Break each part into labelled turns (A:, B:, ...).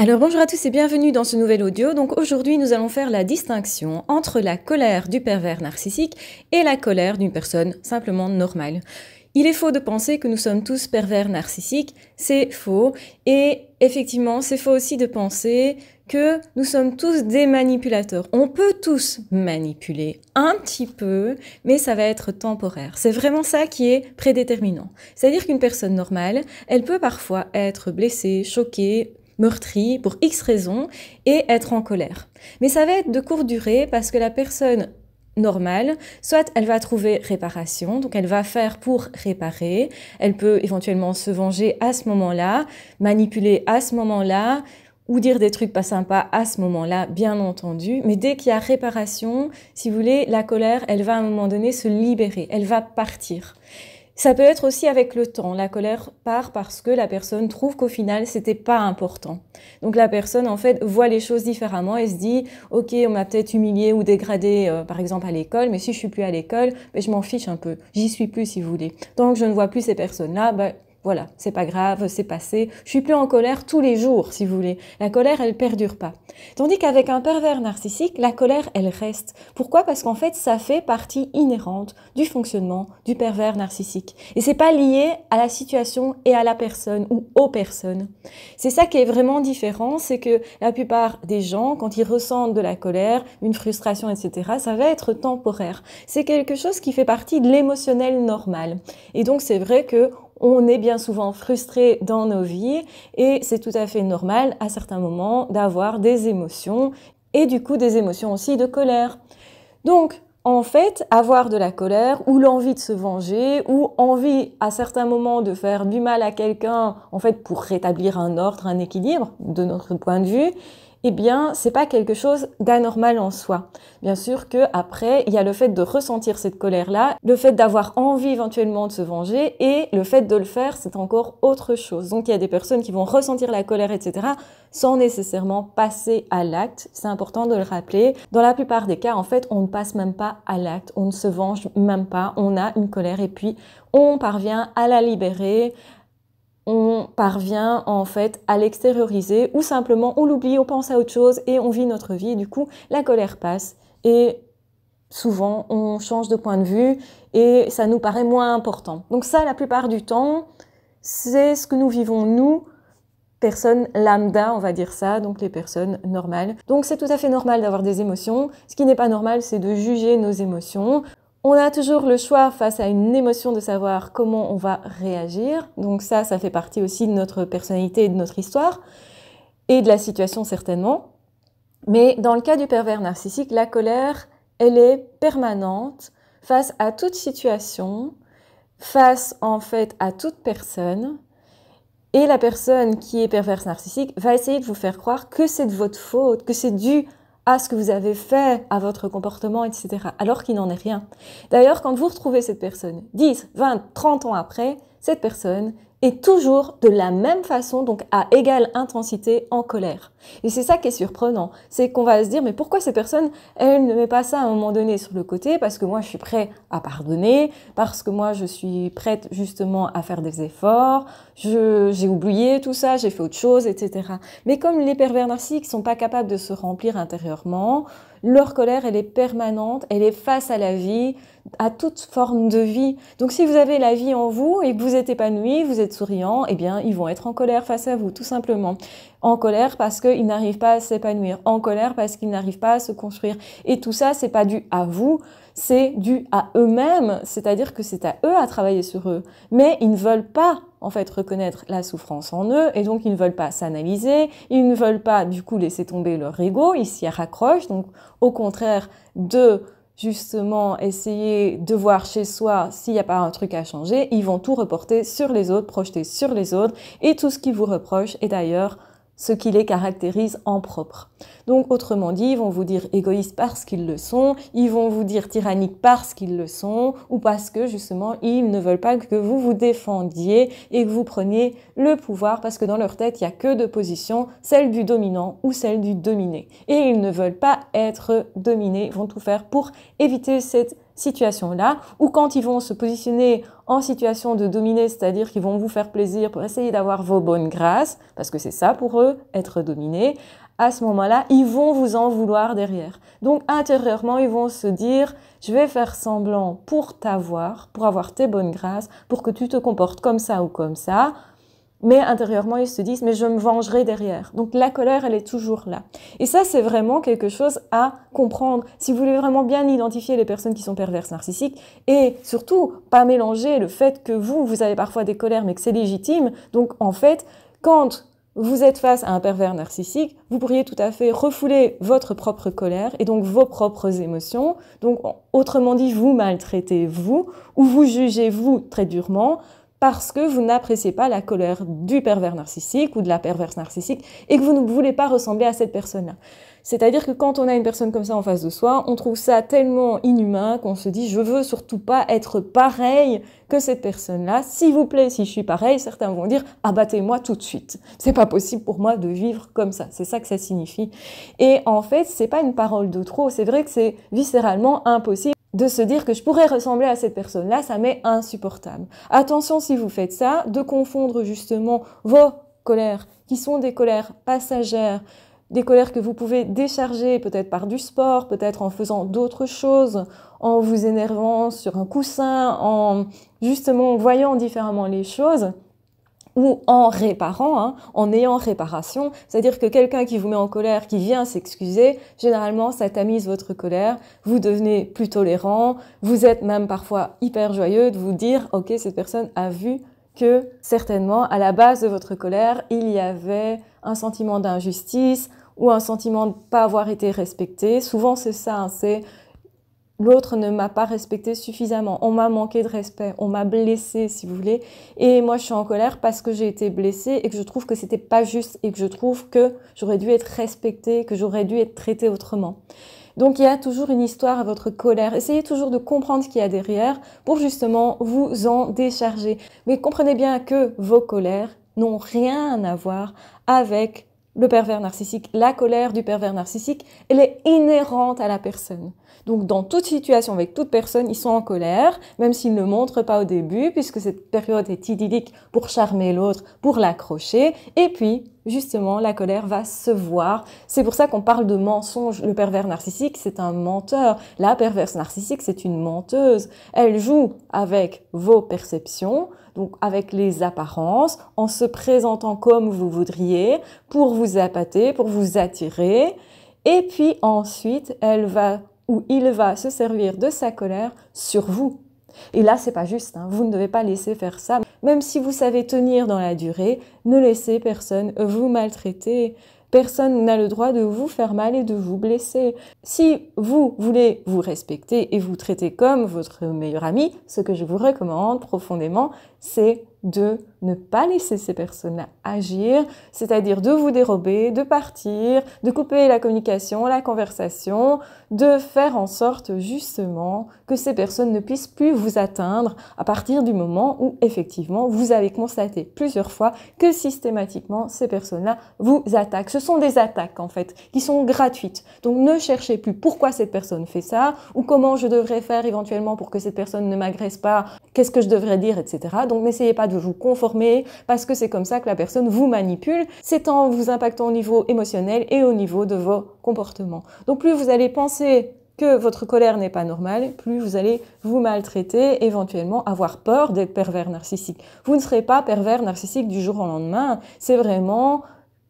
A: Alors bonjour à tous et bienvenue dans ce nouvel audio. Donc aujourd'hui nous allons faire la distinction entre la colère du pervers narcissique et la colère d'une personne simplement normale. Il est faux de penser que nous sommes tous pervers narcissiques, c'est faux. Et effectivement, c'est faux aussi de penser que nous sommes tous des manipulateurs. On peut tous manipuler un petit peu, mais ça va être temporaire. C'est vraiment ça qui est prédéterminant. C'est-à-dire qu'une personne normale, elle peut parfois être blessée, choquée, meurtrie pour X raisons et être en colère. Mais ça va être de courte durée parce que la personne normale, soit elle va trouver réparation, donc elle va faire pour réparer, elle peut éventuellement se venger à ce moment-là, manipuler à ce moment-là, ou dire des trucs pas sympas à ce moment-là, bien entendu. Mais dès qu'il y a réparation, si vous voulez, la colère, elle va à un moment donné se libérer, elle va partir. Ça peut être aussi avec le temps. La colère part parce que la personne trouve qu'au final, c'était pas important. Donc la personne, en fait, voit les choses différemment et se dit, OK, on m'a peut-être humilié ou dégradé, euh, par exemple, à l'école, mais si je suis plus à l'école, ben, je m'en fiche un peu. J'y suis plus, si vous voulez. Tant que je ne vois plus ces personnes-là, ben, voilà, c'est pas grave, c'est passé. Je suis plus en colère tous les jours, si vous voulez. La colère, elle perdure pas. Tandis qu'avec un pervers narcissique, la colère, elle reste. Pourquoi Parce qu'en fait, ça fait partie inhérente du fonctionnement du pervers narcissique. Et c'est pas lié à la situation et à la personne ou aux personnes. C'est ça qui est vraiment différent, c'est que la plupart des gens, quand ils ressentent de la colère, une frustration, etc., ça va être temporaire. C'est quelque chose qui fait partie de l'émotionnel normal. Et donc, c'est vrai que on est bien souvent frustré dans nos vies et c'est tout à fait normal à certains moments d'avoir des émotions et du coup des émotions aussi de colère. Donc, en fait, avoir de la colère ou l'envie de se venger ou envie à certains moments de faire du mal à quelqu'un, en fait, pour rétablir un ordre, un équilibre de notre point de vue, eh bien, c'est pas quelque chose d'anormal en soi. Bien sûr que après, il y a le fait de ressentir cette colère-là, le fait d'avoir envie éventuellement de se venger et le fait de le faire, c'est encore autre chose. Donc, il y a des personnes qui vont ressentir la colère, etc., sans nécessairement passer à l'acte. C'est important de le rappeler. Dans la plupart des cas, en fait, on ne passe même pas à l'acte, on ne se venge même pas, on a une colère et puis on parvient à la libérer, on parvient en fait à l'extérioriser ou simplement on l'oublie, on pense à autre chose et on vit notre vie. Du coup, la colère passe et souvent on change de point de vue et ça nous paraît moins important. Donc ça, la plupart du temps, c'est ce que nous vivons nous personnes lambda, on va dire ça, donc les personnes normales. Donc c'est tout à fait normal d'avoir des émotions. Ce qui n'est pas normal, c'est de juger nos émotions. On a toujours le choix face à une émotion de savoir comment on va réagir. Donc ça, ça fait partie aussi de notre personnalité et de notre histoire, et de la situation certainement. Mais dans le cas du pervers narcissique, la colère, elle est permanente face à toute situation, face en fait à toute personne. Et la personne qui est perverse narcissique va essayer de vous faire croire que c'est de votre faute, que c'est dû à ce que vous avez fait, à votre comportement, etc. Alors qu'il n'en est rien. D'ailleurs, quand vous retrouvez cette personne 10, 20, 30 ans après, cette personne, et toujours de la même façon, donc à égale intensité en colère. Et c'est ça qui est surprenant, c'est qu'on va se dire mais pourquoi ces personnes, elles ne mettent pas ça à un moment donné sur le côté parce que moi je suis prêt à pardonner, parce que moi je suis prête justement à faire des efforts, j'ai oublié tout ça, j'ai fait autre chose, etc. Mais comme les pervers narcissiques sont pas capables de se remplir intérieurement, leur colère, elle est permanente, elle est face à la vie, à toute forme de vie. Donc si vous avez la vie en vous et que vous êtes épanoui, vous êtes souriant, eh bien, ils vont être en colère face à vous, tout simplement. En colère parce qu'ils n'arrivent pas à s'épanouir, en colère parce qu'ils n'arrivent pas à se construire. Et tout ça, c'est pas dû à vous, c'est dû à eux-mêmes, c'est-à-dire que c'est à eux à travailler sur eux. Mais ils ne veulent pas en fait reconnaître la souffrance en eux et donc ils ne veulent pas s'analyser, ils ne veulent pas du coup laisser tomber leur ego, ils s'y raccrochent. Donc au contraire de justement essayer de voir chez soi s'il n'y a pas un truc à changer, ils vont tout reporter sur les autres, projeter sur les autres et tout ce qui vous reproche est d'ailleurs ce qui les caractérise en propre. Donc autrement dit, ils vont vous dire égoïste parce qu'ils le sont, ils vont vous dire tyrannique parce qu'ils le sont, ou parce que justement, ils ne veulent pas que vous vous défendiez et que vous preniez le pouvoir, parce que dans leur tête, il n'y a que deux positions, celle du dominant ou celle du dominé. Et ils ne veulent pas être dominés, ils vont tout faire pour éviter cette situation-là, ou quand ils vont se positionner en situation de dominer, c'est-à-dire qu'ils vont vous faire plaisir pour essayer d'avoir vos bonnes grâces, parce que c'est ça pour eux, être dominé, à ce moment-là, ils vont vous en vouloir derrière. Donc intérieurement, ils vont se dire, je vais faire semblant pour t'avoir, pour avoir tes bonnes grâces, pour que tu te comportes comme ça ou comme ça, mais intérieurement, ils se disent, mais je me vengerai derrière. Donc la colère, elle est toujours là. Et ça, c'est vraiment quelque chose à comprendre. Si vous voulez vraiment bien identifier les personnes qui sont perverses narcissiques, et surtout, pas mélanger le fait que vous, vous avez parfois des colères, mais que c'est légitime. Donc en fait, quand vous êtes face à un pervers narcissique, vous pourriez tout à fait refouler votre propre colère et donc vos propres émotions. Donc, autrement dit, vous maltraitez vous ou vous jugez vous très durement parce que vous n'appréciez pas la colère du pervers narcissique ou de la perverse narcissique et que vous ne voulez pas ressembler à cette personne-là. C'est-à-dire que quand on a une personne comme ça en face de soi, on trouve ça tellement inhumain qu'on se dit je veux surtout pas être pareil que cette personne-là. S'il vous plaît, si je suis pareil, certains vont dire abattez-moi tout de suite. C'est pas possible pour moi de vivre comme ça. C'est ça que ça signifie. Et en fait, c'est pas une parole de trop. C'est vrai que c'est viscéralement impossible de se dire que je pourrais ressembler à cette personne-là, ça m'est insupportable. Attention si vous faites ça, de confondre justement vos colères, qui sont des colères passagères, des colères que vous pouvez décharger peut-être par du sport, peut-être en faisant d'autres choses, en vous énervant sur un coussin, en justement voyant différemment les choses, ou en réparant, hein, en ayant réparation. C'est-à-dire que quelqu'un qui vous met en colère, qui vient s'excuser, généralement, ça tamise votre colère, vous devenez plus tolérant, vous êtes même parfois hyper joyeux de vous dire, OK, cette personne a vu que certainement, à la base de votre colère, il y avait un sentiment d'injustice ou un sentiment de ne pas avoir été respecté. Souvent, c'est ça, hein, c'est l'autre ne m'a pas respecté suffisamment, on m'a manqué de respect, on m'a blessé si vous voulez, et moi je suis en colère parce que j'ai été blessée et que je trouve que c'était pas juste et que je trouve que j'aurais dû être respectée, que j'aurais dû être traitée autrement. Donc il y a toujours une histoire à votre colère. Essayez toujours de comprendre ce qu'il y a derrière pour justement vous en décharger. Mais comprenez bien que vos colères n'ont rien à voir avec le pervers narcissique, la colère du pervers narcissique, elle est inhérente à la personne. Donc dans toute situation, avec toute personne, ils sont en colère, même s'ils ne montrent pas au début, puisque cette période est idyllique pour charmer l'autre, pour l'accrocher. Et puis, justement, la colère va se voir. C'est pour ça qu'on parle de mensonge. Le pervers narcissique, c'est un menteur. La perverse narcissique, c'est une menteuse. Elle joue avec vos perceptions, donc avec les apparences, en se présentant comme vous voudriez, pour vous appâter, pour vous attirer. Et puis ensuite, elle va ou il va se servir de sa colère sur vous et là, c'est pas juste. Hein. Vous ne devez pas laisser faire ça. Même si vous savez tenir dans la durée, ne laissez personne vous maltraiter. Personne n'a le droit de vous faire mal et de vous blesser. Si vous voulez vous respecter et vous traiter comme votre meilleur ami, ce que je vous recommande profondément, c'est de ne pas laisser ces personnes-là agir, c'est-à-dire de vous dérober, de partir, de couper la communication, la conversation, de faire en sorte justement que ces personnes ne puissent plus vous atteindre à partir du moment où effectivement vous avez constaté plusieurs fois que systématiquement ces personnes-là vous attaquent. Ce sont des attaques en fait qui sont gratuites. Donc ne cherchez plus pourquoi cette personne fait ça ou comment je devrais faire éventuellement pour que cette personne ne m'agresse pas, qu'est-ce que je devrais dire, etc. Donc n'essayez pas de vous conformer parce que c'est comme ça que la personne vous manipule. C'est en vous impactant au niveau émotionnel et au niveau de vos comportements. Donc plus vous allez penser que votre colère n'est pas normale, plus vous allez vous maltraiter, éventuellement avoir peur d'être pervers narcissique. Vous ne serez pas pervers narcissique du jour au lendemain. C'est vraiment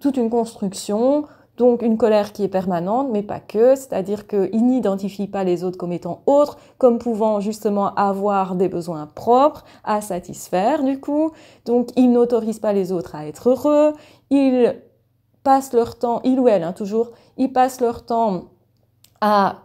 A: toute une construction donc une colère qui est permanente, mais pas que, c'est-à-dire qu'il n'identifie pas les autres comme étant autres, comme pouvant justement avoir des besoins propres à satisfaire du coup. Donc il n'autorise pas les autres à être heureux, ils passent leur temps, il ou elle, hein, toujours, ils passent leur temps à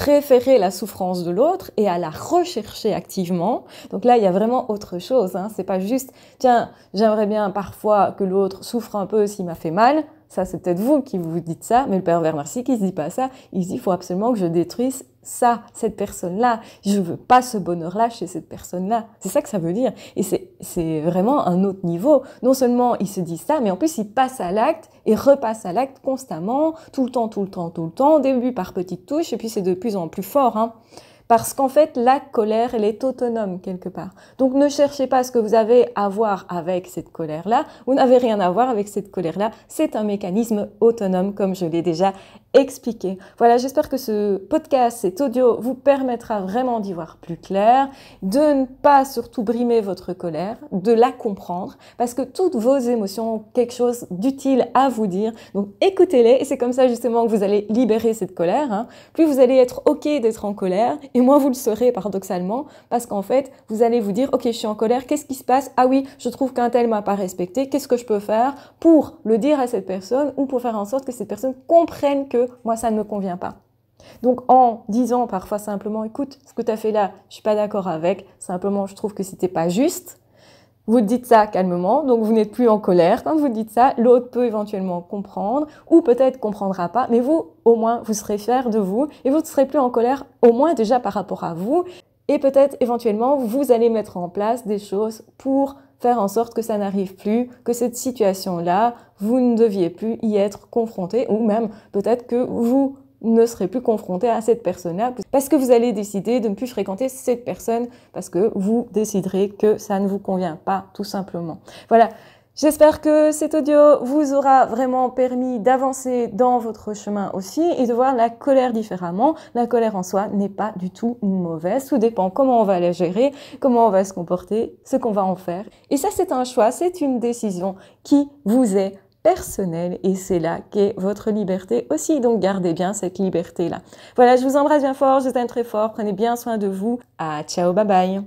A: préférer la souffrance de l'autre et à la rechercher activement. Donc là, il y a vraiment autre chose. Hein. C'est pas juste, tiens, j'aimerais bien parfois que l'autre souffre un peu s'il m'a fait mal. Ça, c'est peut-être vous qui vous dites ça, mais le pervers narcissique, il se dit pas ça. Il se dit, il faut absolument que je détruise ça, cette personne-là, je veux pas ce bonheur-là chez cette personne-là. C'est ça que ça veut dire. Et c'est vraiment un autre niveau. Non seulement il se dit ça, mais en plus il passe à l'acte et repasse à l'acte constamment, tout le temps, tout le temps, tout le temps, début par petites touches, et puis c'est de plus en plus fort. Hein. Parce qu'en fait, la colère, elle est autonome quelque part. Donc ne cherchez pas ce que vous avez à voir avec cette colère-là. Vous n'avez rien à voir avec cette colère-là. C'est un mécanisme autonome, comme je l'ai déjà expliquer. Voilà, j'espère que ce podcast, cet audio vous permettra vraiment d'y voir plus clair, de ne pas surtout brimer votre colère, de la comprendre, parce que toutes vos émotions ont quelque chose d'utile à vous dire. Donc écoutez-les, et c'est comme ça justement que vous allez libérer cette colère. Hein. Plus vous allez être OK d'être en colère, et moins vous le serez paradoxalement, parce qu'en fait, vous allez vous dire, OK, je suis en colère, qu'est-ce qui se passe Ah oui, je trouve qu'un tel m'a pas respecté, qu'est-ce que je peux faire pour le dire à cette personne, ou pour faire en sorte que cette personne comprenne que moi, ça ne me convient pas. Donc en disant parfois simplement, écoute, ce que tu as fait là, je suis pas d'accord avec, simplement je trouve que c'était pas juste. Vous dites ça calmement, donc vous n'êtes plus en colère. Quand vous dites ça, l'autre peut éventuellement comprendre, ou peut-être comprendra pas, mais vous, au moins, vous serez fier de vous, et vous ne serez plus en colère, au moins déjà par rapport à vous, et peut-être éventuellement, vous allez mettre en place des choses pour faire en sorte que ça n'arrive plus, que cette situation-là, vous ne deviez plus y être confronté, ou même peut-être que vous ne serez plus confronté à cette personne-là, parce que vous allez décider de ne plus fréquenter cette personne, parce que vous déciderez que ça ne vous convient pas, tout simplement. Voilà, J'espère que cet audio vous aura vraiment permis d'avancer dans votre chemin aussi et de voir la colère différemment. La colère en soi n'est pas du tout mauvaise. Tout dépend comment on va la gérer, comment on va se comporter, ce qu'on va en faire. Et ça, c'est un choix, c'est une décision qui vous est personnelle et c'est là qu'est votre liberté aussi. Donc gardez bien cette liberté-là. Voilà, je vous embrasse bien fort, je vous aime très fort, prenez bien soin de vous. À ah, ciao, bye bye.